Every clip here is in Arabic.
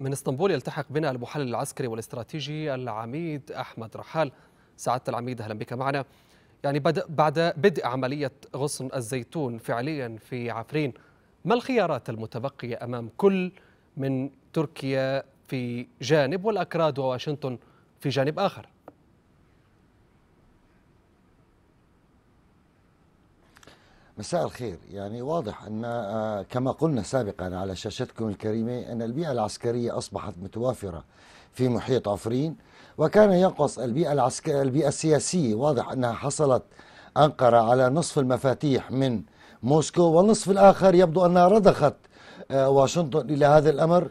من اسطنبول يلتحق بنا المحلل العسكري والاستراتيجي العميد أحمد رحال سعادة العميد أهلا بك معنا يعني بدأ بعد بدء عملية غصن الزيتون فعليا في عفرين ما الخيارات المتبقية أمام كل من تركيا في جانب والأكراد وواشنطن في جانب آخر مساء الخير يعني واضح أن آه، كما قلنا سابقا على شاشتكم الكريمة أن البيئة العسكرية أصبحت متوافرة في محيط عفرين وكان ينقص البيئة, العسك... البيئة السياسية واضح أنها حصلت أنقرة على نصف المفاتيح من موسكو والنصف الآخر يبدو أنها رضخت آه، واشنطن إلى هذا الأمر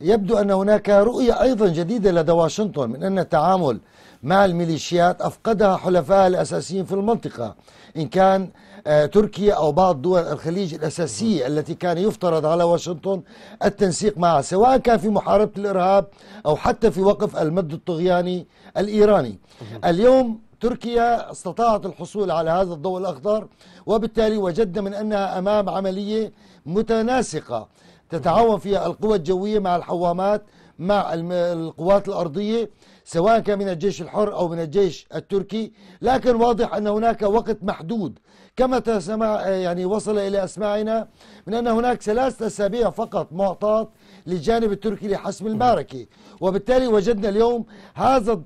يبدو أن هناك رؤية أيضا جديدة لدى واشنطن من أن التعامل مع الميليشيات أفقدها حلفائها الأساسيين في المنطقة إن كان آه، تركيا أو بعض دول الخليج الأساسية التي كان يفترض على واشنطن التنسيق معها سواء كان في محاربة الإرهاب أو حتى في وقف المد الطغياني الإيراني اليوم تركيا استطاعت الحصول على هذا الضوء الأخضر وبالتالي وجدنا من أنها أمام عملية متناسقة تتعاون فيها القوى الجوية مع الحوامات مع القوات الأرضية سواء كان من الجيش الحر أو من الجيش التركي لكن واضح أن هناك وقت محدود كما تسمع يعني وصل إلى أسماعنا من أن هناك ثلاثة أسابيع فقط معطاة للجانب التركي لحسم المعركة وبالتالي وجدنا اليوم هذا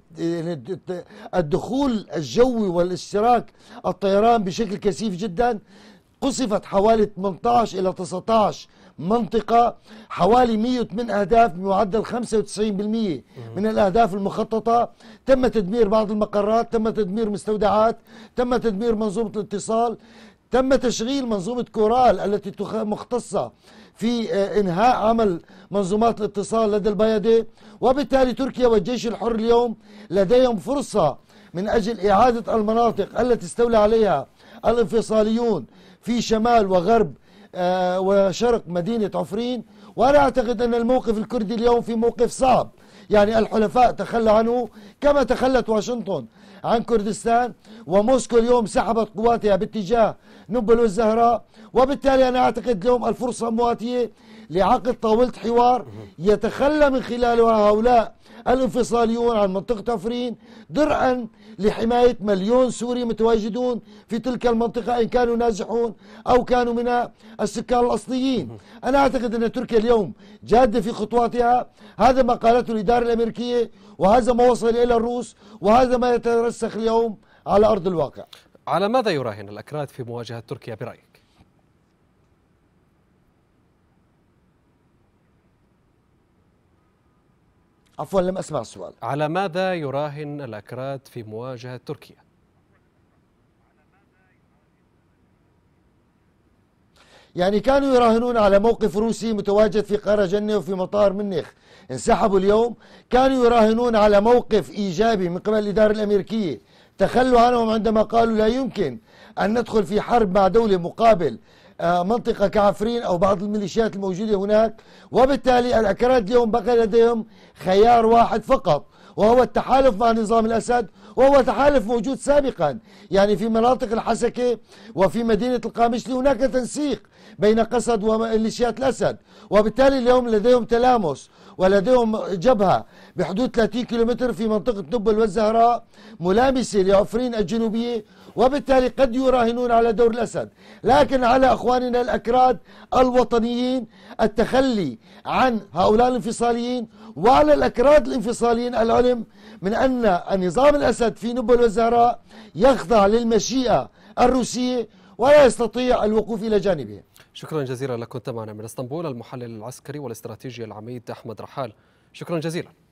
الدخول الجوي والاشتراك الطيران بشكل كثيف جدا قصفت حوالي 18 إلى 19 منطقة حوالي 108 أهداف بمعدل 95% من الأهداف المخططة تم تدمير بعض المقرات تم تدمير مستودعات تم تدمير منظومة الاتصال تم تشغيل منظومة كورال التي مختصة في آه، إنهاء عمل منظومات الاتصال لدى البيادة وبالتالي تركيا والجيش الحر اليوم لديهم فرصة من أجل إعادة المناطق التي استولى عليها الانفصاليون في شمال وغرب آه، وشرق مدينة عفرين وأنا أعتقد أن الموقف الكردي اليوم في موقف صعب يعني الحلفاء تخلى عنه كما تخلت واشنطن عن كردستان وموسكو اليوم سحبت قواتها باتجاه نبل والزهراء وبالتالي أنا أعتقد اليوم الفرصة مواتية لعقد طاولة حوار يتخلى من خلالها هؤلاء الانفصاليون عن منطقة أفرين درعا لحماية مليون سوري متواجدون في تلك المنطقة إن كانوا نازحون أو كانوا من السكان الأصليين أنا أعتقد أن تركيا اليوم جادة في خطواتها هذا ما قالته الإدارة الأمريكية وهذا ما وصل إلى الروس وهذا ما يترسخ اليوم على أرض الواقع على ماذا يراهن الأكراد في مواجهة تركيا برأيك؟ عفوا لم أسمع السؤال على ماذا يراهن الأكراد في مواجهة تركيا؟ يعني كانوا يراهنون على موقف روسي متواجد في قارة جنة وفي مطار منيخ انسحبوا اليوم كانوا يراهنون على موقف إيجابي من قبل الإدارة الأمريكية تخلوا عنهم عندما قالوا لا يمكن أن ندخل في حرب مع دولة مقابل آه، منطقة كعفرين أو بعض الميليشيات الموجودة هناك وبالتالي الأكراد اليوم بقي لديهم خيار واحد فقط وهو التحالف مع نظام الأسد وهو تحالف موجود سابقا يعني في مناطق الحسكة وفي مدينة القامشلي هناك تنسيق بين قسد وميليشيات الأسد وبالتالي اليوم لديهم تلامس ولديهم جبهة بحدود 30 كيلومتر في منطقة نبل والزهراء ملامسة لعفرين الجنوبية وبالتالي قد يراهنون على دور الأسد لكن على أخواننا الأكراد الوطنيين التخلي عن هؤلاء الانفصاليين وعلى الأكراد الانفصاليين العلم من أن النظام الأسد البلد في نبل وزهراء يخضع للمشيئة الروسية ولا يستطيع الوقوف إلى جانبه شكرا جزيلا لكم كنت من اسطنبول المحلل العسكري والاستراتيجي العميد أحمد رحال شكرا جزيلا